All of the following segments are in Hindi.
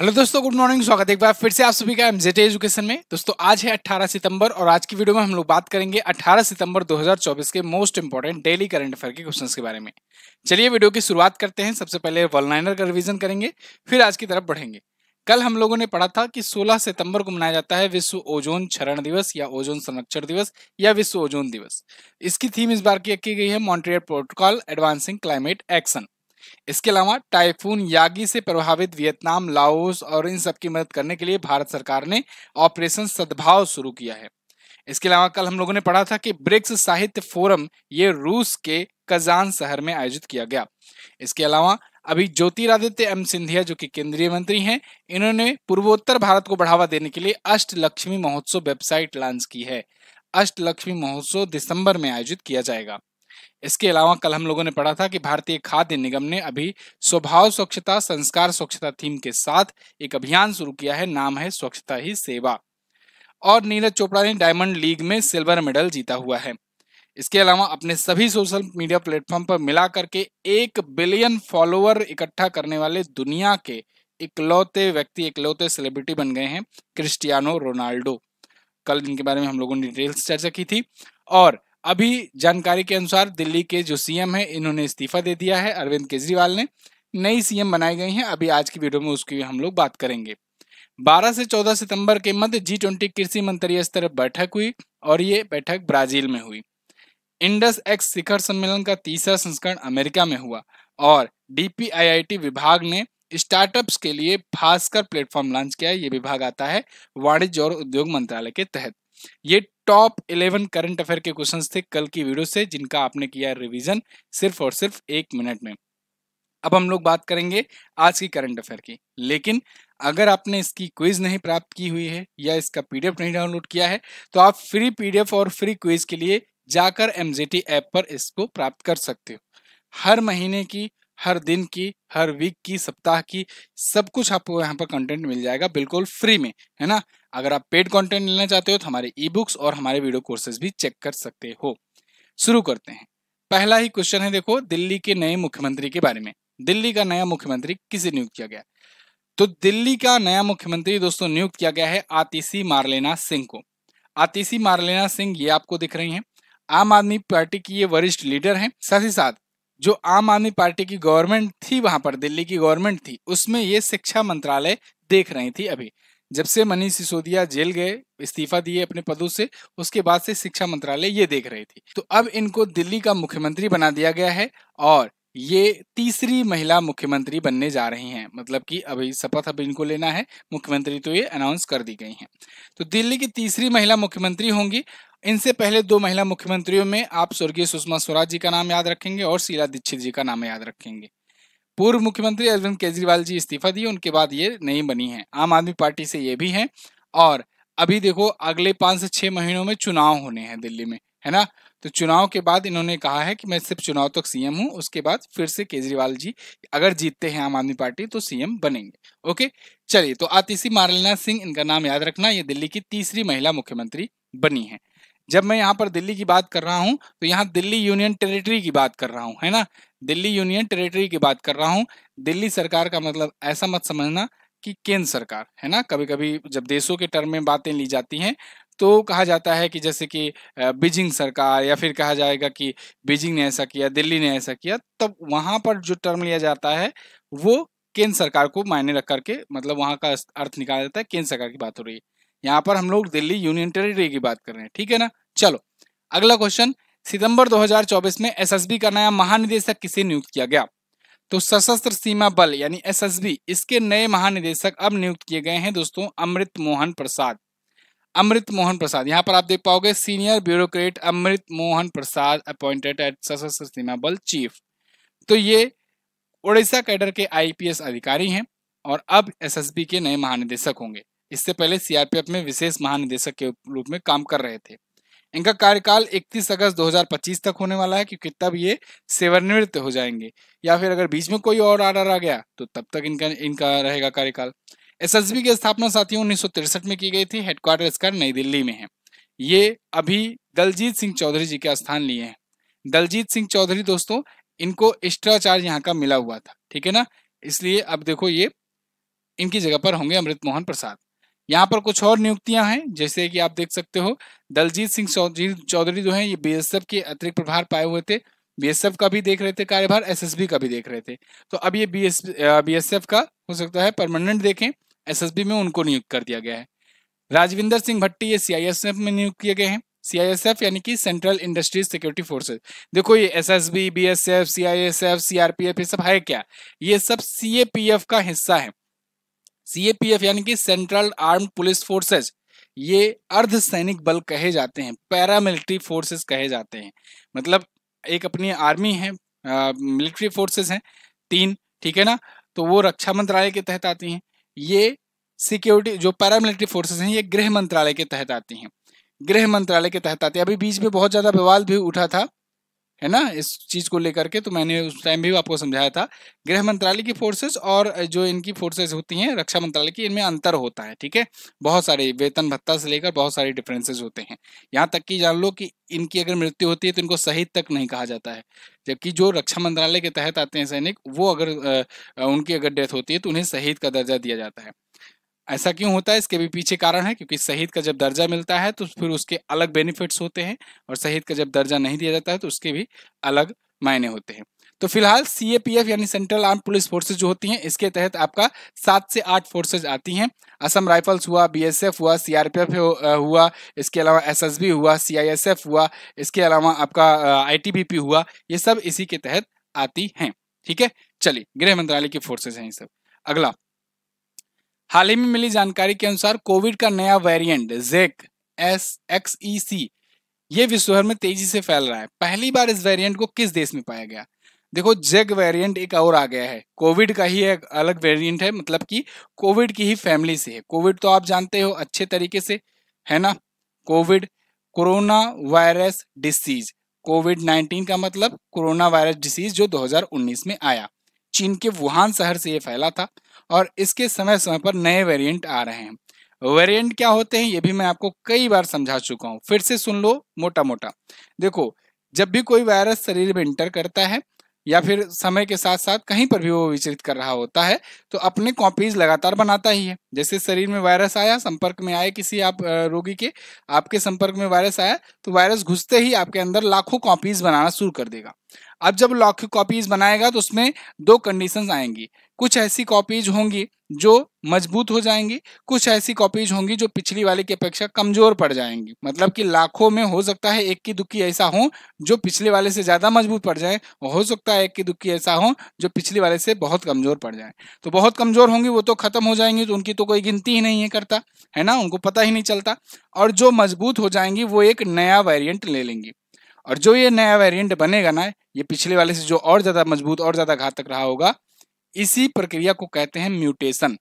हेलो दोस्तों गुड मॉर्निंग स्वागत है एक बार फिर से आप सभी का एम जेटे एजुकेशन में दोस्तों आज है 18 सितंबर और आज की वीडियो में हम लोग बात करेंगे 18 सितंबर 2024 के most important daily current affair के क्वेश्चंस के बारे में चलिए वीडियो की शुरुआत करते हैं सबसे पहले लाइनर का रिविजन करेंगे फिर आज की तरफ बढ़ेंगे कल हम लोगों ने पढ़ा था कि सोलह सितंबर को मनाया जाता है विश्व ओजोन क्षरण दिवस या ओजोन संरक्षण दिवस या विश्व ओजोन दिवस इसकी थीम इस बार की रखी गई है Montreal protocol advancing climate action इसके अलावा टाइफून यागी से प्रभावित वियतनाम लाओस और इन सब की मदद करने के लिए भारत सरकार ने ऑपरेशन सद्भाव शुरू किया है इसके अलावा कल हम लोगों ने पढ़ा था कि ब्रिक्स साहित्य फोरम ये रूस के कजान शहर में आयोजित किया गया इसके अलावा अभी ज्योतिरादित्य एम सिंधिया जो कि केंद्रीय मंत्री हैं इन्होंने पूर्वोत्तर भारत को बढ़ावा देने के लिए अष्ट लक्ष्मी महोत्सव वेबसाइट लॉन्च की है अष्ट लक्ष्मी महोत्सव दिसंबर में आयोजित किया जाएगा इसके अलावा कल हम लोगों ने पढ़ा था कि भारतीय खाद्य निगम ने अभी स्वभाव स्वच्छता संस्कार स्वच्छता थीम के साथ एक अभियान शुरू किया है नाम है स्वच्छता ही सेवा और नीरज चोपड़ा ने डायमंड लीग में सिल्वर मेडल जीता हुआ है इसके अलावा अपने सभी सोशल मीडिया प्लेटफॉर्म पर मिला करके एक बिलियन फॉलोअर इकट्ठा करने वाले दुनिया के इकलौते व्यक्ति इकलौते सेलिब्रिटी बन गए हैं क्रिस्टियानो रोनाल्डो कल इनके बारे में हम लोगों ने डिटेल्स चर्चा की थी और अभी जानकारी के अनुसार दिल्ली के जो सीएम है इन्होंने इस्तीफा दे दिया है अरविंद केजरीवाल ने नई सीएम बनाई गई हैं अभी आज की वीडियो में उसकी हम लोग बात करेंगे 12 से 14 सितंबर के मध्य जी ट्वेंटी कृषि मंत्री स्तर बैठक हुई और ये बैठक ब्राजील में हुई इंडस एक्स शिखर सम्मेलन का तीसरा संस्करण अमेरिका में हुआ और डी विभाग ने स्टार्टअप्स के लिए भास्कर प्लेटफॉर्म लॉन्च किया ये विभाग आता है वाणिज्य और उद्योग मंत्रालय के तहत ये टॉप इलेवन करंट अफेयर के क्वेश्चंस थे कल की वीडियो से जिनका आपने किया रिवीजन सिर्फ और सिर्फ एक मिनट में अब हम लोग बात करेंगे आज की करंट अफेयर की लेकिन अगर आपने इसकी क्विज नहीं प्राप्त की हुई है या इसका पीडीएफ नहीं डाउनलोड किया है तो आप फ्री पीडीएफ और फ्री क्विज के लिए जाकर एमजेटी ऐप पर इसको प्राप्त कर सकते हो हर महीने की हर दिन की हर वीक की सप्ताह की सब कुछ आपको यहाँ पर कंटेंट मिल जाएगा बिल्कुल फ्री में है ना अगर आप पेड कंटेंट लेना चाहते हो तो हमारे ई बुक्स और हमारे वीडियो कोर्सेज भी चेक कर सकते हो शुरू करते हैं पहला ही क्वेश्चन है देखो दिल्ली के नए मुख्यमंत्री के बारे में दिल्ली का नया मुख्यमंत्री किसे नियुक्त किया गया तो दिल्ली का नया मुख्यमंत्री दोस्तों नियुक्त किया गया है आतिशी मारलेना सिंह को आतिशी मारलेना सिंह ये आपको दिख रही हैं आम आदमी पार्टी की ये वरिष्ठ लीडर हैं साथ ही साथ जो आम आदमी पार्टी की गवर्नमेंट थी वहां पर दिल्ली की गवर्नमेंट थी उसमें ये शिक्षा मंत्रालय देख रही थी अभी जब से मनीष सिसोदिया जेल गए इस्तीफा दिए अपने पदों से उसके बाद से शिक्षा मंत्रालय ये देख रही थी तो अब इनको दिल्ली का मुख्यमंत्री बना दिया गया है और ये तीसरी महिला मुख्यमंत्री बनने जा रही हैं मतलब कि अभी शपथ अब इनको लेना है मुख्यमंत्री तो ये अनाउंस कर दी गई हैं तो दिल्ली की तीसरी महिला मुख्यमंत्री होंगी इनसे पहले दो महिला मुख्यमंत्रियों में आप स्वर्गीय सुषमा स्वराज जी का नाम याद रखेंगे और शीला दीक्षित जी का नाम याद रखेंगे पूर्व मुख्यमंत्री अरविंद केजरीवाल जी इस्तीफा दिए उनके बाद ये नहीं बनी है आम आदमी पार्टी से ये भी है और अभी देखो अगले पांच से छह महीनों में चुनाव होने हैं दिल्ली में है ना तो चुनाव के बाद इन्होंने कहा है कि मैं सिर्फ चुनाव तक सीएम हूं उसके बाद फिर से केजरीवाल जी अगर जीतते हैं आम आदमी पार्टी तो सीएम बनेंगे ओके चलिए तो आतिशी मारलिना सिंह इनका नाम याद रखना ये दिल्ली की तीसरी महिला मुख्यमंत्री बनी है जब मैं यहाँ पर दिल्ली की बात कर रहा हूँ तो यहाँ दिल्ली यूनियन टेरिटरी की बात कर रहा हूँ है ना दिल्ली यूनियन टेरिटरी की बात कर रहा हूँ दिल्ली सरकार का मतलब ऐसा मत समझना कि केंद्र सरकार है ना कभी कभी जब देशों के टर्म में बातें ली जाती हैं तो कहा जाता है कि जैसे कि बीजिंग सरकार या फिर कहा जाएगा कि बीजिंग ने ऐसा किया दिल्ली ने ऐसा किया तब वहाँ पर जो टर्म लिया जाता है वो केंद्र सरकार को मायने रख करके मतलब वहाँ का अर्थ निकाला जाता है केंद्र सरकार की बात हो रही है यहाँ पर हम लोग दिल्ली यूनियन टेरिटरी की बात कर रहे हैं ठीक है ना चलो अगला क्वेश्चन सितंबर 2024 में एसएसबी का नया महानिदेशक किसे नियुक्त किया गया तो सशस्त्र सीमा बल यानी एसएसबी इसके नए महानिदेशक अब नियुक्त किए गए हैं दोस्तों अमृत मोहन प्रसाद अमृत मोहन प्रसाद यहाँ पर आप देख पाओगे senior bureaucrat Amrit Mohan Prasad appointed at Sashastra Seema बल चीफ तो ये उड़ीसा कैडर के आईपीएस अधिकारी हैं और अब एसएसबी के नए महानिदेशक होंगे इससे पहले सीआरपीएफ में विशेष महानिदेशक के रूप में काम कर रहे थे इनका कार्यकाल 31 अगस्त 2025 तक होने वाला है क्योंकि तब ये सेवानिवृत्त हो जाएंगे या फिर अगर बीच में कोई और आर्डर आ गया तो तब तक इनका इनका रहेगा कार्यकाल एसएसबी की स्थापना साथियों उन्नीस में की गई थी हेडक्वार्टर इसका नई दिल्ली में है ये अभी दलजीत सिंह चौधरी जी के स्थान लिए हैं दलजीत सिंह चौधरी दोस्तों इनको एक्स्ट्रा चार्ज यहाँ का मिला हुआ था ठीक है ना इसलिए अब देखो ये इनकी जगह पर होंगे अमृत मोहन प्रसाद यहाँ पर कुछ और नियुक्तियां हैं जैसे कि आप देख सकते हो दलजीत सिंह चौधरी जो है ये बीएसएफ के अतिरिक्त प्रभार पाए हुए थे बीएसएफ का भी देख रहे थे कार्यभार एसएसबी का भी देख रहे थे तो अब ये बीएस बीएसएफ का हो सकता है परमानेंट देखें एसएसबी में उनको नियुक्त कर दिया गया है राजविंदर सिंह भट्टी ये सीआईएसएफ में नियुक्त किए गए हैं सीआईएसएफ यानी कि सेंट्रल इंडस्ट्रीज सिक्योरिटी फोर्सेस देखो ये S C R CISF CRPF ये सब है क्या ये सब सीएपीएफ का हिस्सा है सीएपीएफ यानी कि सेंट्रल आर्म पुलिस फोर्सेज ये अर्ध सैनिक बल कहे जाते हैं पैरामिलिट्री फोर्सेस कहे जाते हैं मतलब एक अपनी आर्मी है मिलिट्री फोर्सेस हैं तीन ठीक है ना तो वो रक्षा मंत्रालय के तहत आती हैं ये सिक्योरिटी जो पैरामिलिट्री फोर्सेस हैं ये गृह मंत्रालय के तहत आती हैं गृह मंत्रालय के तहत आती है अभी बीच में बहुत ज़्यादा विवाद भी उठा था है ना इस चीज को लेकर के तो मैंने उस टाइम भी आपको समझाया था गृह मंत्रालय की फोर्सेस और जो इनकी फोर्सेस होती हैं रक्षा मंत्रालय की इनमें अंतर होता है ठीक है बहुत सारे वेतन भत्ता से लेकर बहुत सारे डिफरेंसेस होते हैं यहाँ तक कि जान लो कि इनकी अगर मृत्यु होती है तो इनको शहीद तक नहीं कहा जाता है जबकि जो रक्षा मंत्रालय के तहत आते हैं सैनिक वो अगर आ, उनकी अगर डेथ होती है तो उन्हें शहीद का दर्जा दिया जाता है ऐसा क्यों होता है इसके भी पीछे कारण है क्योंकि शहीद का जब दर्जा मिलता है तो फिर उसके अलग बेनिफिट्स होते हैं और शहीद का जब दर्जा नहीं दिया जाता है तो उसके भी अलग मायने होते हैं तो फिलहाल सी यानी सेंट्रल आर्म पुलिस फोर्सेज जो होती हैं इसके तहत आपका सात से आठ फोर्सेज आती हैं असम राइफल्स हुआ बीएसएफ हुआ सीआरपीएफ हुआ इसके अलावा एसएसबी हुआ सीआईएसएफ हुआ इसके अलावा आपका आईटीबीपी हुआ ये सब इसी के तहत आती हैं ठीक है चलिए गृह मंत्रालय की फोर्सेज हैं ये सब अगला हाल ही में मिली जानकारी के अनुसार कोविड का नया वेरिएंट जेक एस एक्स ई सी ये विश्वभर में तेजी से फैल रहा है पहली बार इस वेरिएंट को किस देश में पाया गया देखो जेग वेरिएंट एक और आ गया है कोविड का ही एक अलग वेरिएंट है मतलब कि कोविड की ही फैमिली से है कोविड तो आप जानते हो अच्छे तरीके से है ना COVID corona virus disease COVID nineteen का मतलब कोरोना वायरस डिसीज जो 2019 में आया चीन के वुहान शहर से ये फैला था और इसके समय समय पर नए वेरिएंट आ रहे हैं वेरिएंट क्या होते हैं ये भी मैं आपको कई बार समझा चुका हूँ फिर से सुन लो मोटा मोटा देखो जब भी कोई वायरस शरीर में इंटर करता है या फिर समय के साथ साथ कहीं पर भी वो विचरित कर रहा होता है तो अपने कॉपीज लगातार बनाता ही है जैसे शरीर में वायरस आया संपर्क में आए किसी आप रोगी के आपके संपर्क में वायरस आया तो वायरस घुसते ही आपके अंदर लाखों कॉपीज बनाना शुरू कर देगा अब जब लॉक की कॉपीज बनाएगा तो उसमें दो कंडीशन आएंगी कुछ ऐसी कॉपीज होंगी जो मजबूत हो जाएंगी कुछ ऐसी कॉपीज होंगी जो पिछली वाले की अपेक्षा कमजोर पड़ जाएंगी मतलब कि लाखों में हो सकता है एक की दुखी ऐसा हो जो पिछले वाले से ज्यादा मजबूत पड़ जाए हो सकता है एक की दुखी ऐसा हो जो पिछले वाले से बहुत कमजोर पड़ जाए तो बहुत कमजोर होंगी वो तो खत्म हो जाएंगी तो उनकी तो कोई गिनती ही नहीं है करता है ना उनको पता ही नहीं चलता और जो मजबूत हो जाएंगी वो एक नया वेरियंट ले लेंगी और जो ये नया वेरिएंट बनेगा ना ये पिछले वाले से जो और ज्यादा मजबूत और ज्यादा घातक रहा होगा इसी प्रक्रिया को कहते हैं म्यूटेशन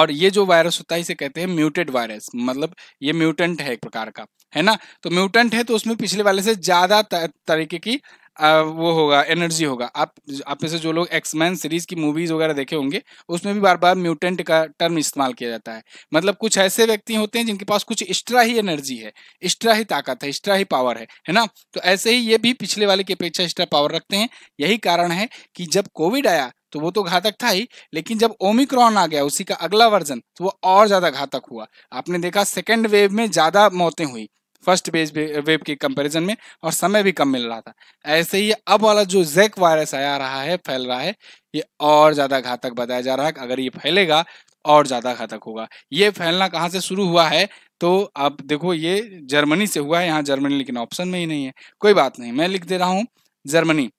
और ये जो वायरस होता है इसे कहते हैं म्यूटेड वायरस मतलब ये म्यूटेंट है एक प्रकार का है ना तो म्यूटेंट है तो उसमें पिछले वाले से ज्यादा तरीके की वो होगा एनर्जी होगा आप आप में से जो लोग एक्समैन सीरीज की मूवीज वगैरह देखे होंगे उसमें भी बार बार म्यूटेंट का टर्म इस्तेमाल किया जाता है मतलब कुछ ऐसे व्यक्ति होते हैं जिनके पास कुछ एक्स्ट्रा ही एनर्जी है एक्स्ट्रा ही ताकत है एक्स्ट्रा ही पावर है है ना तो ऐसे ही ये भी पिछले वाले की अपेक्षा एक्स्ट्रा पावर रखते हैं यही कारण है कि जब कोविड आया तो वो तो घातक था ही लेकिन जब ओमिक्रॉन आ गया उसी का अगला वर्जन तो वो और ज्यादा घातक हुआ आपने देखा सेकेंड वेव में ज्यादा मौतें हुई फर्स्ट बेज वेब के कंपैरिजन में और समय भी कम मिल रहा था ऐसे ही अब वाला जो जैक वायरस आया रहा है फैल रहा है ये और ज़्यादा घातक बताया जा रहा है अगर ये फैलेगा और ज़्यादा घातक होगा ये फैलना कहाँ से शुरू हुआ है तो आप देखो ये जर्मनी से हुआ है यहाँ जर्मनी लेकिन ऑप्शन में ही नहीं है कोई बात नहीं मैं लिख दे रहा हूँ जर्मनी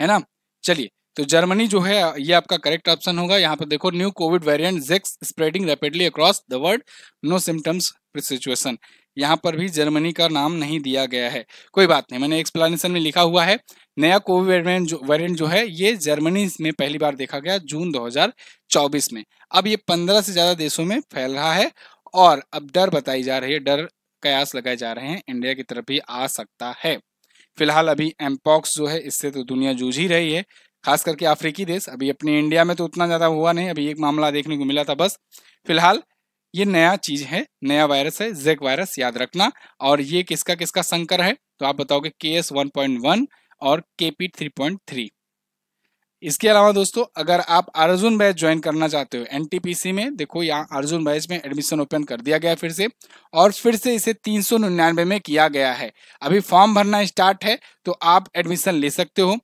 है ना चलिए तो जर्मनी जो है ये आपका करेक्ट ऑप्शन होगा यहाँ पर देखो न्यू कोविड वेरिएंट जेक्स spreading rapidly across the world no symptoms situation यहाँ पर भी जर्मनी का नाम नहीं दिया गया है कोई बात नहीं मैंने एक्सप्लेनेशन में लिखा हुआ है नया कोविड वेरिएंट जो है ये जर्मनी में पहली बार देखा गया जून 2024 में अब ये 15 से ज़्यादा देशों में फैल रहा है और अब डर बताई जा रही है डर कयास लगाए जा रहे हैं इंडिया की तरफ भी आ सकता है फिलहाल अभी एम्पॉक्स जो है इससे तो दुनिया जूझ ही रही है खास करके अफ्रीकी देश अभी अपने इंडिया में तो उतना ज़्यादा हुआ नहीं अभी एक मामला देखने को मिला था बस फिलहाल ये नया चीज है नया वायरस है जेक वायरस याद रखना और ये किसका किसका संकर है तो आप बताओगे के एस वन पॉइंट वन और के पी थ्री पॉइंट थ्री इसके अलावा दोस्तों अगर आप अर्जुन बैच ज्वाइन करना चाहते हो एनटीपीसी में देखो यहाँ अर्जुन बैच में एडमिशन ओपन कर दिया गया फिर से और फिर से इसे तीन में किया गया है अभी फॉर्म भरना स्टार्ट है तो आप एडमिशन ले सकते हो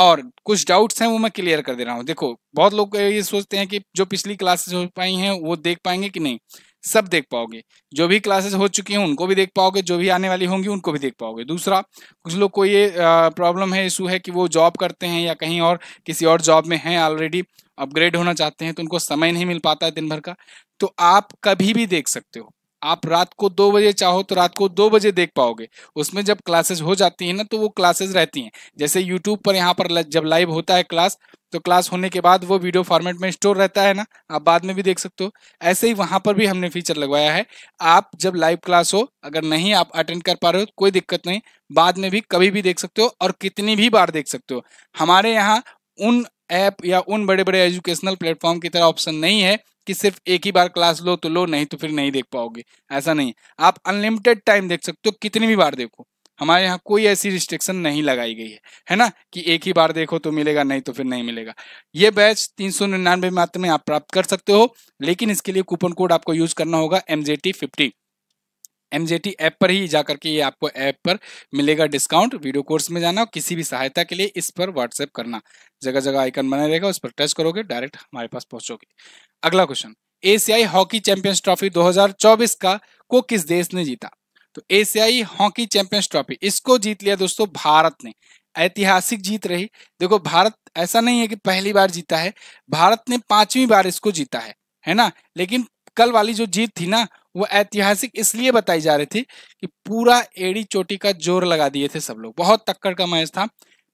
और कुछ डाउट्स हैं वो मैं क्लियर कर दे रहा हूँ देखो बहुत लोग ये सोचते हैं कि जो पिछली क्लासेस हो पाई हैं वो देख पाएंगे कि नहीं सब देख पाओगे जो भी क्लासेस हो चुकी हैं उनको भी देख पाओगे जो भी आने वाली होंगी उनको भी देख पाओगे दूसरा कुछ लोग को ये प्रॉब्लम है इशू है कि वो जॉब करते हैं या कहीं और किसी और जॉब में हैं ऑलरेडी अपग्रेड होना चाहते हैं तो उनको समय नहीं मिल पाता है दिन भर का तो आप कभी भी देख सकते हो आप रात को दो बजे चाहो तो रात को दो बजे देख पाओगे उसमें जब क्लासेस हो जाती है ना तो वो क्लासेस रहती हैं जैसे यूट्यूब पर यहाँ पर जब लाइव होता है क्लास तो क्लास होने के बाद वो वीडियो फॉर्मेट में स्टोर रहता है ना आप बाद में भी देख सकते हो ऐसे ही वहाँ पर भी हमने फीचर लगवाया है आप जब लाइव क्लास हो अगर नहीं आप अटेंड कर पा रहे हो तो कोई दिक्कत नहीं बाद में भी कभी भी देख सकते हो और कितनी भी बार देख सकते हो हमारे यहाँ उन ऐप या उन बड़े बड़े एजुकेशनल प्लेटफॉर्म की तरह ऑप्शन नहीं है कि सिर्फ एक ही बार क्लास लो तो लो नहीं तो फिर नहीं देख पाओगे ऐसा नहीं आप अनलिमिटेड टाइम देख सकते हो कितनी भी बार देखो हमारे यहाँ कोई ऐसी रिस्ट्रिक्शन नहीं लगाई गई है है ना कि एक ही बार देखो तो मिलेगा नहीं तो फिर नहीं मिलेगा ये बैच तीन सौ निन्यानवे मात्र में आप प्राप्त कर सकते हो लेकिन इसके लिए कूपन कोड आपको यूज करना होगा M J T fifty M app पर ही जा करके ये आपको ऐप पर मिलेगा डिस्काउंट वीडियो कोर्स में जाना और किसी भी सहायता के लिए इस पर व्हाट्सएप करना जगह जगह आइकन बना रहेगा उस पर टच करोगे डायरेक्ट हमारे पास पहुंचोगे अगला क्वेश्चन एशियाई हॉकी चैंपियंस ट्रॉफी 2024 का को किस देश ने जीता तो एशियाई हॉकी चैंपियंस ट्रॉफी इसको जीत लिया दोस्तों भारत ने ऐतिहासिक जीत रही देखो भारत ऐसा नहीं है कि पहली बार जीता है भारत ने पांचवी बार इसको जीता है है ना लेकिन कल वाली जो जीत थी ना वो ऐतिहासिक इसलिए बताई जा रही थी कि पूरा एड़ी चोटी का जोर लगा दिए थे सब लोग बहुत तक्कड़ का मैच था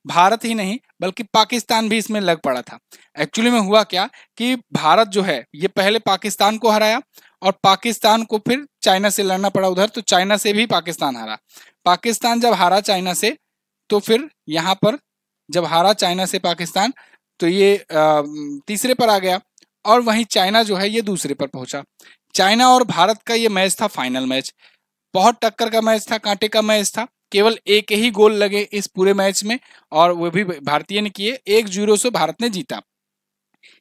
भारत ही नहीं बल्कि पाकिस्तान भी इसमें लग पड़ा था एक्चुअली में हुआ क्या कि भारत जो है ये पहले पाकिस्तान को हराया और पाकिस्तान को फिर चाइना से लड़ना पड़ा उधर तो चाइना से भी पाकिस्तान हारा पाकिस्तान जब हारा चाइना से तो फिर यहाँ पर जब हारा चाइना से पाकिस्तान तो ये तीसरे पर आ गया और वहीं चाइना जो है ये दूसरे पर पहुंचा चाइना और भारत का ये मैच था फाइनल मैच बहुत टक्कर का मैच था कांटे का मैच था केवल एक ही गोल लगे इस पूरे मैच में और वो भी भारतीय ने किए एक जीरो से भारत ने जीता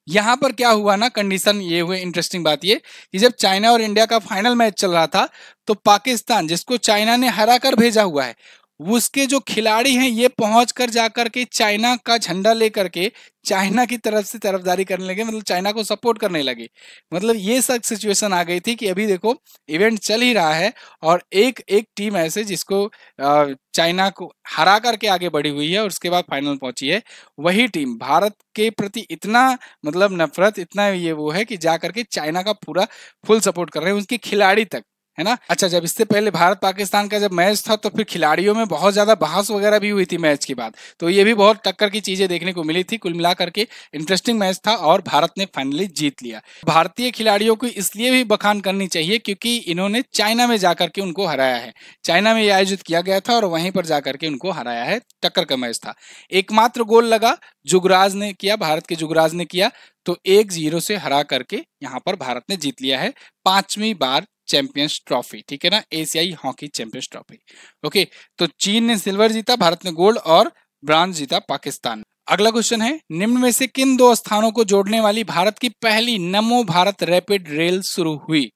यहां पर क्या हुआ ना कंडीशन ये हुए इंटरेस्टिंग बात ये कि जब चाइना और इंडिया का फाइनल मैच चल रहा था तो पाकिस्तान जिसको चाइना ने हरा कर भेजा हुआ है उसके जो खिलाड़ी हैं ये पहुंच कर जाकर के चाइना का झंडा लेकर के चाइना की तरफ से तरफदारी करने लगे मतलब चाइना को सपोर्ट करने लगे मतलब ये सब सिचुएशन आ गई थी कि अभी देखो इवेंट चल ही रहा है और एक एक टीम ऐसे जिसको चाइना को हरा करके आगे बढ़ी हुई है और उसके बाद फाइनल पहुंची है वही टीम भारत के प्रति इतना मतलब नफरत इतना ये वो है कि जा करके चाइना का पूरा फुल सपोर्ट कर रहे हैं उनके खिलाड़ी तक है ना अच्छा जब इससे पहले भारत पाकिस्तान का जब मैच था तो फिर खिलाड़ियों में बहुत ज्यादा बहस वगैरह भी हुई थी मैच के बाद तो ये भी बहुत टक्कर की चीजें देखने को मिली थी कुल मिलाकर के इंटरेस्टिंग मैच था और भारत ने फाइनली जीत लिया भारतीय खिलाड़ियों को इसलिए भी बखान करनी चाहिए क्योंकि इन्होंने चाइना में जाकर के उनको हराया है चाइना में यह आयोजित किया गया था और वहीं पर जाकर के उनको हराया है टक्कर का मैच था एकमात्र गोल लगा जुगराज ने किया भारत के जुगराज ने किया तो एक जीरो से हरा करके यहाँ पर भारत ने जीत लिया है पांचवी बार चैंपियंस ट्रॉफी ठीक है ना एशियाई हॉकी चैंपियंस ट्रॉफी ओके तो चीन ने सिल्वर जीता भारत ने गोल्ड और ब्रांज जीता पाकिस्तान अगला क्वेश्चन है निम्न में से किन दो स्थानों को जोड़ने वाली भारत की पहली नमो भारत रैपिड रेल शुरू हुई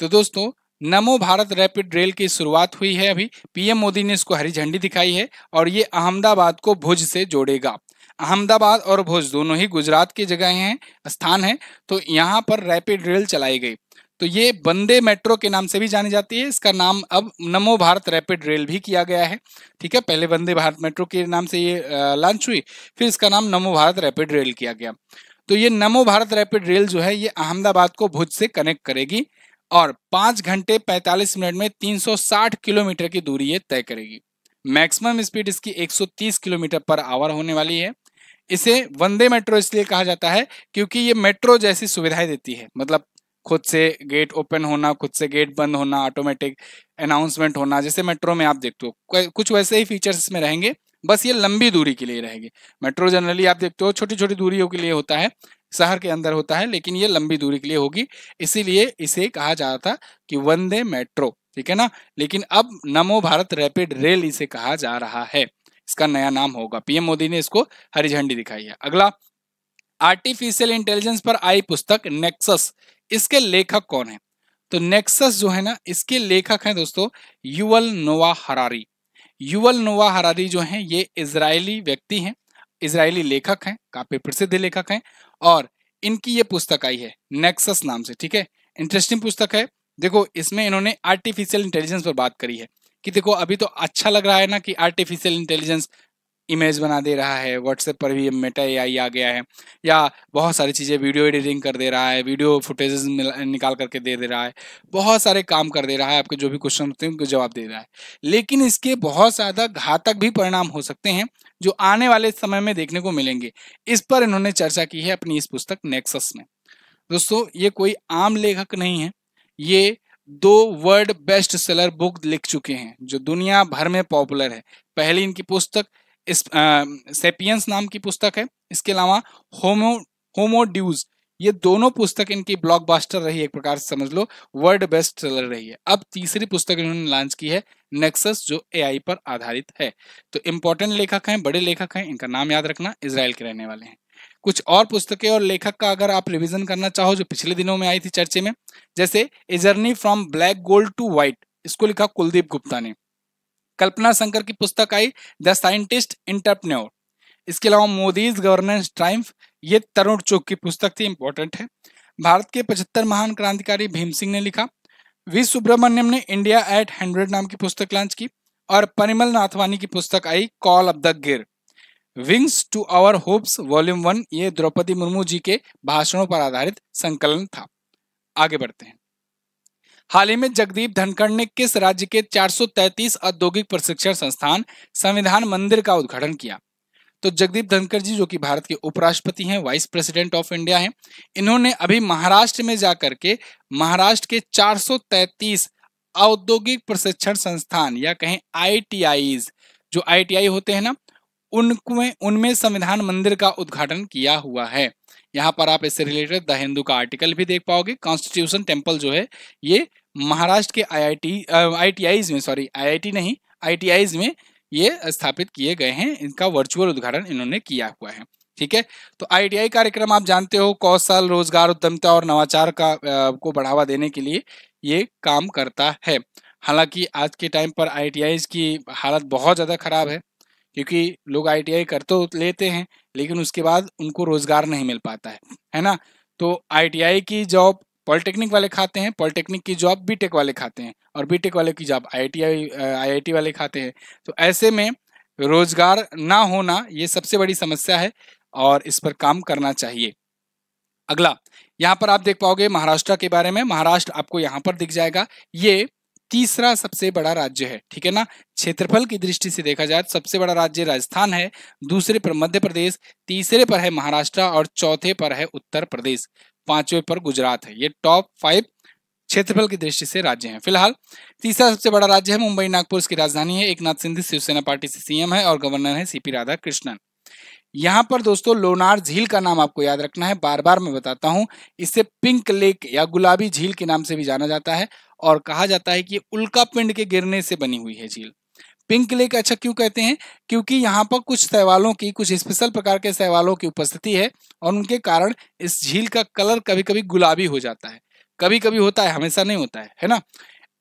तो दोस्तों नमो भारत रैपिड रेल की शुरुआत हुई है अभी पीएम मोदी ने इसको हरी झंडी दिखाई है और ये अहमदाबाद को भुज से जोड़ेगा अहमदाबाद और भुज दोनों ही गुजरात की जगह हैं स्थान है तो यहाँ पर रैपिड रेल चलाई गई तो ये बंदे मेट्रो के नाम से भी जानी जाती है इसका नाम अब नमो भारत रैपिड रेल भी किया गया है ठीक है पहले वंदे भारत मेट्रो के नाम से ये लॉन्च हुई फिर इसका नाम नमो भारत रैपिड रेल किया गया तो ये नमो भारत रैपिड रेल जो है ये अहमदाबाद को भुज से कनेक्ट करेगी और पांच घंटे पैंतालीस मिनट में तीन किलोमीटर की दूरी ये तय करेगी मैक्सिमम स्पीड इसकी एक किलोमीटर पर आवर होने वाली है इसे वंदे मेट्रो इसलिए कहा जाता है क्योंकि ये मेट्रो जैसी सुविधाएं देती है मतलब खुद से गेट ओपन होना खुद से गेट बंद होना ऑटोमेटिक अनाउंसमेंट होना जैसे मेट्रो में आप देखते हो कुछ वैसे ही फीचर्स इसमें रहेंगे बस ये लंबी दूरी के लिए रहेगी मेट्रो जनरली आप देखते हो छोटी छोटी दूरियों के लिए होता है शहर के अंदर होता है लेकिन ये लंबी दूरी के लिए होगी इसीलिए इसे कहा जा रहा था कि वंदे मेट्रो ठीक है ना लेकिन अब नमो भारत रैपिड रेल इसे कहा जा रहा है इसका नया नाम होगा पीएम मोदी ने इसको हरी झंडी दिखाई है अगला आर्टिफिशियल इंटेलिजेंस पर आई पुस्तक नेक्सस इसके लेखक कौन है तो नेक्सस जो है ना इसके लेखक हैं दोस्तों Yuval Noah Harari Yuval Noah Harari जो हैं ये इजरायली व्यक्ति हैं इजरायली लेखक हैं काफी प्रसिद्ध लेखक हैं और इनकी ये पुस्तक आई है नेक्सस नाम से ठीक है इंटरेस्टिंग पुस्तक है देखो इसमें इन्होंने आर्टिफिशियल इंटेलिजेंस पर बात करी है कि देखो अभी तो अच्छा लग रहा है ना कि आर्टिफिशियल इंटेलिजेंस इमेज बना दे रहा है व्हाट्सएप पर भी मेटा ए आ गया है या बहुत सारी चीज़ें वीडियो एडिटिंग कर दे रहा है वीडियो फुटेज निकाल करके दे दे रहा है बहुत सारे काम कर दे रहा है आपके जो भी क्वेश्चन होते हैं उनके जवाब दे रहा है लेकिन इसके बहुत ज़्यादा घातक भी परिणाम हो सकते हैं जो आने वाले समय में देखने को मिलेंगे इस पर इन्होंने चर्चा की है अपनी इस पुस्तक नेक्सस में दोस्तों ये कोई आम लेखक नहीं है ये दो वर्ल्ड बेस्ट सेलर बुक लिख चुके हैं जो दुनिया भर में पॉपुलर है पहली इनकी पुस्तक इस सेपियंस नाम की पुस्तक है इसके अलावा होमो होमोड्यूज ये दोनों पुस्तक इनकी ब्लॉकबस्टर रही एक प्रकार से समझ लो वर्ल्ड बेस्ट सेलर रही है अब तीसरी पुस्तक इन्होंने लॉन्च की है नेक्सस जो एआई पर आधारित है तो इंपॉर्टेंट लेखक हैं बड़े लेखक हैं इनका नाम याद रखना इसराइल के रहने वाले हैं कुछ और पुस्तकें और लेखक का अगर आप रिविजन करना चाहो जो पिछले दिनों में आई थी चर्चे में जैसे a journey from black gold to white इसको लिखा कुलदीप गुप्ता ने कल्पना शंकर की पुस्तक आई द साइंटिस्ट इंटरप्रन्योर इसके अलावा मोदीज गवर्नेंस ट्राइम ये तरुण चौक की पुस्तक थी इंपॉर्टेंट है भारत के पचहत्तर महान क्रांतिकारी भीम सिंह ने लिखा वी सुब्रमण्यम ने इंडिया एट हंड्रेड नाम की पुस्तक लॉन्च की और परिमल नाथवानी की पुस्तक I call of the Gir wings to our hopes volume one ये द्रौपदी मुर्मू जी के भाषणों पर आधारित संकलन था आगे बढ़ते हैं हाल ही में जगदीप धनखड़ ने किस राज्य के 433 औद्योगिक प्रशिक्षण संस्थान संविधान मंदिर का उद्घाटन किया तो जगदीप धनखड़ जी जो कि भारत के उपराष्ट्रपति हैं वाइस प्रेसिडेंट ऑफ इंडिया हैं इन्होंने अभी महाराष्ट्र में जाकर के महाराष्ट्र के 433 औद्योगिक प्रशिक्षण संस्थान या कहें आई जो आई होते हैं ना उनमें उनमें संविधान मंदिर का उद्घाटन किया हुआ है यहाँ पर आप इससे रिलेटेड द हिंदू का आर्टिकल भी देख पाओगे कॉन्स्टिट्यूशन टेम्पल जो है ये महाराष्ट्र के आईआईटी आईटीआईज में सॉरी आईआईटी नहीं आईटीआईज में ये स्थापित किए गए हैं इनका वर्चुअल उद्घाटन इन्होंने किया हुआ है ठीक है तो आईटीआई कार्यक्रम आप जानते हो कौशल रोजगार उद्यमता और नवाचार का को बढ़ावा देने के लिए ये काम करता है हालांकि आज के टाइम पर आई की हालत बहुत ज़्यादा खराब है क्योंकि लोग आई कर तो लेते हैं लेकिन उसके बाद उनको रोजगार नहीं मिल पाता है है ना तो आई की जॉब पॉलिटेक्निक वाले खाते हैं पॉलिटेक्निक की जॉब बीटेक वाले खाते हैं और बीटेक वाले की जॉब आई आईआईटी वाले खाते हैं तो ऐसे में रोजगार ना होना ये सबसे बड़ी समस्या है और इस पर काम करना चाहिए अगला यहाँ पर आप देख पाओगे महाराष्ट्र के बारे में महाराष्ट्र आपको यहाँ पर दिख जाएगा ये तीसरा सबसे बड़ा राज्य है ठीक है ना क्षेत्रफल की दृष्टि से देखा जाए तो सबसे बड़ा राज्य राजस्थान है दूसरे पर मध्य प्रदेश तीसरे पर है महाराष्ट्र और चौथे पर है उत्तर प्रदेश पांचवें पर गुजरात है ये टॉप फाइव क्षेत्रफल की दृष्टि से राज्य हैं फिलहाल तीसरा सबसे बड़ा राज्य है मुंबई नागपुर इसकी राजधानी है एक नाथ सिंधी शिवसेना पार्टी से सीएम है और गवर्नर है सीपी राधा कृष्णन यहाँ पर दोस्तों लोनार झील का नाम आपको याद रखना है बार बार मैं बताता हूँ इसे पिंक लेक या गुलाबी झील के नाम से भी जाना जाता है और कहा जाता है कि उल्का पिंड के गिरने से बनी हुई है झील पिंक लेक अच्छा क्यों कहते हैं क्योंकि यहाँ पर कुछ सहवालों की कुछ स्पेशल प्रकार के सहवालों की उपस्थिति है और उनके कारण इस झील का कलर कभी कभी गुलाबी हो जाता है कभी कभी होता है हमेशा नहीं होता है है ना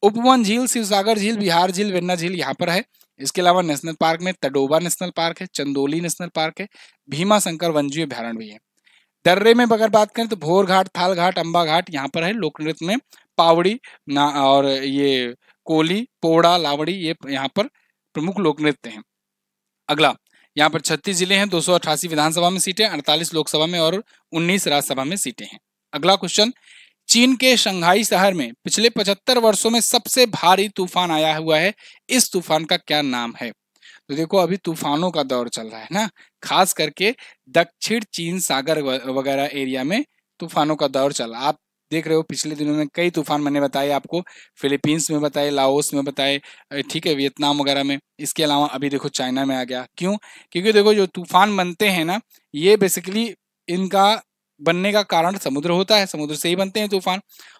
उपवन झील शिवसागर झील बिहार झील वेन्ना झील यहाँ पर है इसके अलावा नेशनल पार्क में तडोबा नेशनल पार्क है चंदोली नेशनल पार्क है भीमा शंकर वनजीव अभ्यारण भी है दर्रे में अगर बात करें तो भोर घाट थाल घाट अम्बा घाट यहाँ पर है लोक नृत्य में पावड़ी ना और ये कोली पोड़ा लावड़ी ये यहाँ पर प्रमुख लोक नृत्य है अगला यहाँ पर छत्तीस जिले हैं दो विधानसभा में सीटें अड़तालीस लोकसभा में और उन्नीस राज्यसभा में सीटें हैं अगला क्वेश्चन चीन के शंघाई शहर में पिछले 75 वर्षों में सबसे भारी तूफान आया हुआ है इस तूफान का क्या नाम है तो देखो अभी तूफानों का दौर चल रहा है ना खास करके दक्षिण चीन सागर वगैरह एरिया में तूफानों का दौर चल चला आप देख रहे हो पिछले दिनों में कई तूफान मैंने बताए आपको फिलीपींस में बताए लाओस में बताए ठीक है वियतनाम वगैरह में इसके अलावा अभी देखो चाइना में आ गया क्यों क्योंकि देखो जो तूफान बनते हैं ना ये बेसिकली इनका बनने का कारण समुद्र होता है समुद्र से ही बनते हैं तूफान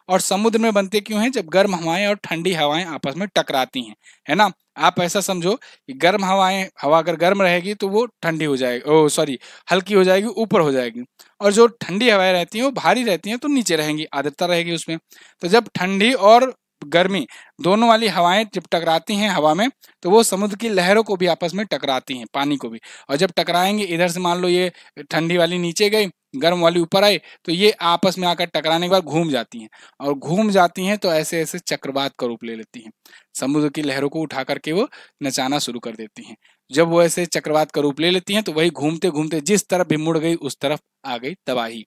और समुद्र में बनते क्यों हैं जब गर्म हवाएं और ठंडी हवाएं आपस में टकराती हैं है ना आप ऐसा समझो कि गर्म हवाएं हवा अगर गर्म रहेगी तो वो ठंडी हो जाएगी ओह सॉरी हल्की हो जाएगी ऊपर हो जाएगी और जो ठंडी हवाएं रहती हैं वो भारी रहती हैं तो नीचे रहेंगी आदरता रहेगी उसमें तो जब ठंडी और गर्मी दोनों वाली हवाएं जब टकराती हैं हवा में तो वो समुद्र की लहरों को भी आपस में टकराती हैं पानी को भी और जब टकराएंगे इधर से मान लो ये ठंडी वाली नीचे गई गर्म वाली ऊपर आई तो ये आपस में आकर टकराने के बाद घूम जाती हैं और घूम जाती हैं तो ऐसे ऐसे चक्रवात का रूप ले लेती हैं समुद्र की लहरों को उठा करके वो नचाना शुरू कर देती हैं जब वो ऐसे चक्रवात का रूप ले लेती हैं तो वही घूमते घूमते जिस तरफ भी मुड़ गई उस तरफ आ गई तबाही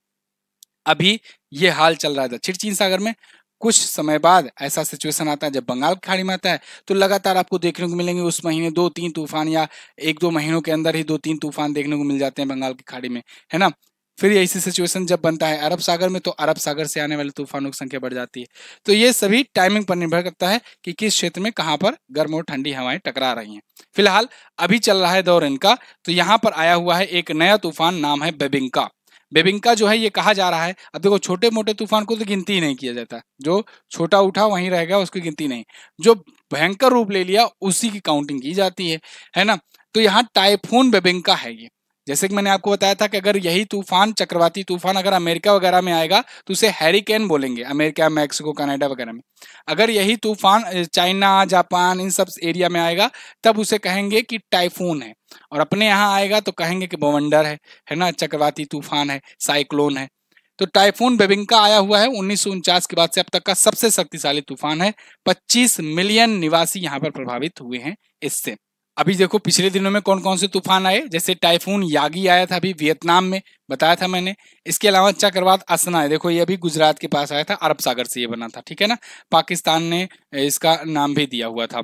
अभी ये हाल चल रहा था छिड़चिन सागर में कुछ समय बाद ऐसा सिचुएशन आता है जब बंगाल की खाड़ी में आता है तो लगातार आपको देखने को मिलेंगे उस महीने दो तीन तूफान या एक दो महीनों के अंदर ही दो तीन तूफान देखने को मिल जाते हैं बंगाल की खाड़ी में है ना फिर ऐसी सिचुएशन जब बनता है अरब सागर में तो अरब सागर से आने वाले तूफानों की संख्या बढ़ जाती है तो ये सभी टाइमिंग पर निर्भर करता है कि किस क्षेत्र में कहाँ पर गर्म और ठंडी हवाएं टकरा रही हैं फिलहाल अभी चल रहा है दौर इनका तो यहाँ पर आया हुआ है एक नया तूफान नाम है बेबिंका बेबिंका जो है ये कहा जा रहा है अब देखो छोटे मोटे तूफान को तो गिनती ही नहीं किया जाता जो छोटा उठा वहीं रह गया उसकी गिनती नहीं जो भयंकर रूप ले लिया उसी की काउंटिंग की जाती है है ना तो यहाँ टाइफोन बेबिंका है ये जैसे कि मैंने आपको बताया था कि अगर यही तूफान चक्रवाती तूफान अगर अमेरिका वगैरह में आएगा तो उसे हैरिकेन बोलेंगे अमेरिका मैक्सिको कनाडा वगैरह में अगर यही तूफान चाइना जापान इन सब एरिया में आएगा तब उसे कहेंगे कि टाइफून है और अपने यहाँ आएगा तो कहेंगे कि बवंडर है है ना चक्रवाती तूफान है साइक्लोन है तो टाइफून बेबिंका आया हुआ है उन्नीस के बाद से अब तक का सबसे शक्तिशाली तूफान है पच्चीस मिलियन निवासी यहाँ पर प्रभावित हुए हैं इससे अभी देखो पिछले दिनों में कौन कौन से तूफान आए जैसे टाइफून यागी आया था अभी वियतनाम में बताया था मैंने इसके अलावा चक्रवात असना है देखो ये अभी गुजरात के पास आया था अरब सागर से ये बना था ठीक है ना पाकिस्तान ने इसका नाम भी दिया हुआ था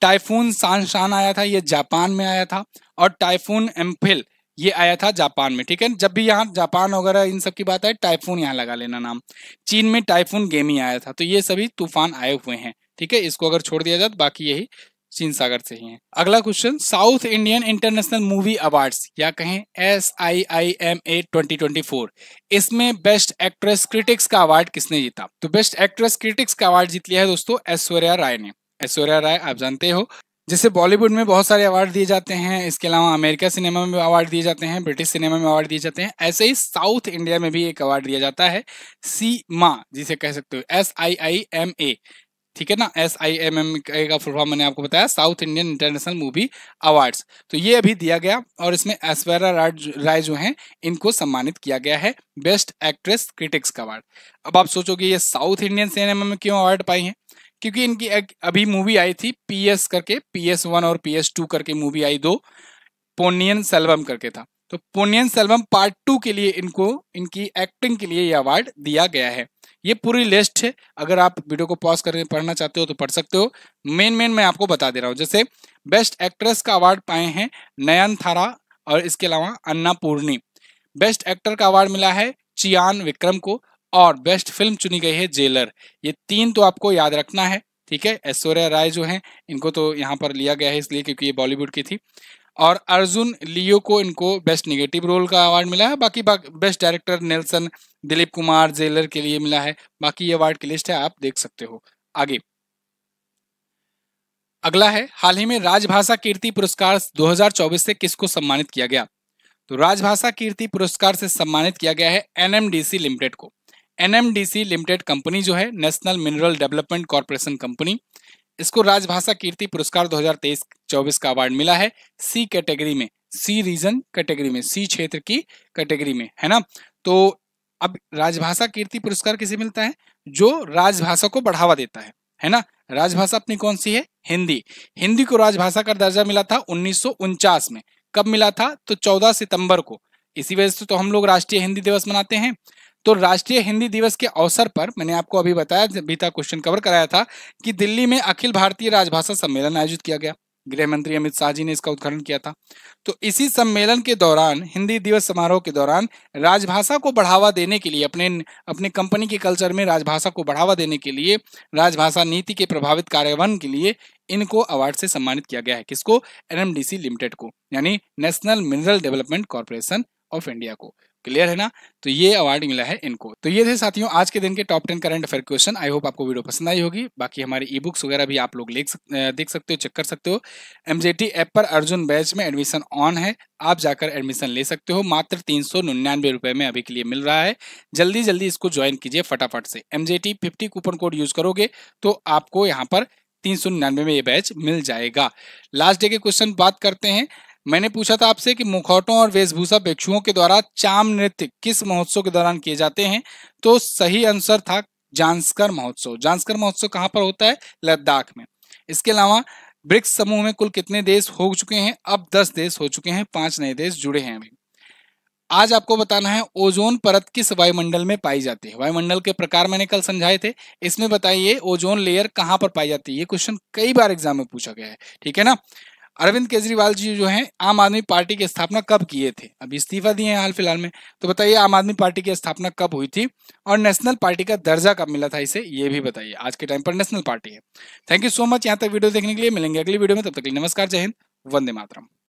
टाइफून सानशान आया था ये जापान में आया था और टाइफून एम्फिल ये आया था जापान में ठीक है जब भी यहाँ जापान वगैरह इन सब की बात आए टाइफून यहाँ लगा लेना नाम चीन में टाइफून गेमी आया था तो ये सभी तूफान आए हुए हैं ठीक है इसको अगर छोड़ दिया जाए तो बाकी यही चीन सागर से ही हैं अगला question South Indian International Movie Award या कहें S I I M A twenty twenty four इसमें बेस्ट एक्ट्रेस क्रिटिक्स का अवार्ड किसने जीता तो बेस्ट एक्ट्रेस क्रिटिक्स का अवार्ड जीत लिया है दोस्तों ऐश्वर्या राय ने ऐश्वर्या राय आप जानते हो जैसे बॉलीवुड में बहुत सारे अवार्ड दिए जाते हैं इसके अलावा अमेरिका सिनेमा में अवार्ड दिए जाते हैं ब्रिटिश सिनेमा में अवार्ड दिए जाते हैं ऐसे ही साउथ इंडिया में भी एक अवार्ड दिया जाता है सी मा जिसे कह सकते हो एस आई आई एम ए ठीक है ना एस आई एम एम का फुल फॉर्म मैंने आपको बताया South Indian International Movie Awards तो ये अभी दिया गया और इसमें ऐश्वर्या राय जो हैं इनको सम्मानित किया गया है बेस्ट एक्ट्रेस क्रिटिक्स का अवार्ड अब आप सोचोगे ये साउथ इंडियन सिनेमा में क्यों अवार्ड पाई हैं क्योंकि इनकी एक अभी मूवी आई थी पी करके पी वन और पी टू करके मूवी आई दो पोनियन सेल्वम करके था तो पोनियन सेल्वम पार्ट टू के लिए इनको इनकी एक्टिंग के लिए ये अवार्ड दिया गया है ये पूरी लिस्ट है अगर आप वीडियो को पॉज करके पढ़ना चाहते हो तो पढ़ सकते हो मेन मेन मैं आपको बता दे रहा हूँ जैसे बेस्ट एक्ट्रेस का अवार्ड पाए हैं नयन थारा और इसके अलावा अन्ना पूर्णी बेस्ट एक्टर का अवार्ड मिला है चियान विक्रम को और बेस्ट फिल्म चुनी गई है जेलर ये तीन तो आपको याद रखना है ठीक है ऐश्वर्या राय जो हैं इनको तो यहाँ पर लिया गया है इसलिए क्योंकि ये बॉलीवुड की थी और अर्जुन लियो को इनको बेस्ट निगेटिव रोल का अवार्ड मिला है बाकी बेस्ट डायरेक्टर नेल्सन दिलीप कुमार जेलर के लिए मिला है बाकी ये अवार्ड की लिस्ट है आप देख सकते हो आगे अगला है हाल ही में राजभाषा कीर्ति पुरस्कार 2024 से किसको सम्मानित किया गया तो राजभाषा कीर्ति पुरस्कार से सम्मानित किया गया है एनएमडीसी लिमिटेड को एनएमडीसी लिमिटेड कंपनी जो है national mineral development corporation company इसको राजभाषा कीर्ति पुरस्कार 2023-24 का अवार्ड मिला है सी कैटेगरी में सी रीजन कैटेगरी में सी क्षेत्र की कैटेगरी में है ना तो अब राजभाषा कीर्ति पुरस्कार किसे मिलता है जो राजभाषा को बढ़ावा देता है है ना राजभाषा अपनी कौन सी है हिंदी हिंदी को राजभाषा का दर्जा मिला था उन्नीस में कब मिला था तो 14 सितंबर को इसी वजह से तो हम लोग राष्ट्रीय हिंदी दिवस मनाते हैं तो राष्ट्रीय हिंदी दिवस के अवसर पर मैंने आपको अभी बताया अभी तक क्वेश्चन कवर कराया था कि दिल्ली में अखिल भारतीय राजभाषा सम्मेलन आयोजित किया गया गृह मंत्री अमित शाह जी ने इसका उद्घाटन किया था तो इसी सम्मेलन के दौरान हिंदी दिवस समारोह के दौरान राजभाषा को बढ़ावा देने के लिए अपने अपने कंपनी के कल्चर में राजभाषा को बढ़ावा देने के लिए राजभाषा नीति के प्रभावित कार्यान्वयन के लिए इनको अवार्ड से सम्मानित किया गया है किसको एनएमडीसी लिमिटेड को यानी national mineral development corporation of India को क्लियर है ना तो ये अवार्ड मिला है इनको तो ये थे साथियों आज के दिन के top ten current affair question I hope आपको वीडियो पसंद आई होगी बाकी हमारे ई बुक्स वगैरह भी आप लोग सक, देख सकते हो चेक कर सकते हो एमजेटी ऐप पर अर्जुन बैच में एडमिशन ऑन है आप जाकर एडमिशन ले सकते हो मात्र तीन सौ निन्यानवे रुपए में अभी के लिए मिल रहा है जल्दी जल्दी इसको ज्वाइन कीजिए फटाफट से MJT fifty coupon code use करोगे तो आपको यहाँ पर तीन सौ निन्यानवे में ये बैच मिल जाएगा लास्ट डे के क्वेश्चन बात करते हैं मैंने पूछा था आपसे कि मुखौटों और वेशभूषा भिक्षुओं के द्वारा चाम नृत्य किस महोत्सव के दौरान किए जाते हैं तो सही आंसर था जांसकर महोत्सव जांसकर महोत्सव कहाँ पर होता है लद्दाख में इसके अलावा ब्रिक्स समूह में कुल कितने देश हो चुके हैं अब दस देश हो चुके हैं पांच नए देश जुड़े हैं अभी आज आपको बताना है ओजोन परत किस वायुमंडल में पाई जाती है वायुमंडल के प्रकार मैंने कल समझाए थे इसमें बताइए ओजोन लेयर कहाँ पर पाई जाती है ये क्वेश्चन कई बार एग्जाम में पूछा गया है ठीक है ना अरविंद केजरीवाल जी जो हैं आम आदमी पार्टी की स्थापना कब किए थे अभी इस्तीफा दिए हैं हाल फिलहाल में तो बताइए आम आदमी पार्टी की स्थापना कब हुई थी और नेशनल पार्टी का दर्जा कब मिला था इसे ये भी बताइए आज के टाइम पर नेशनल पार्टी है थैंक यू सो मच यहाँ तक वीडियो देखने के लिए मिलेंगे अगली वीडियो में तब तक नमस्कार जय हिंद वंदे मातरम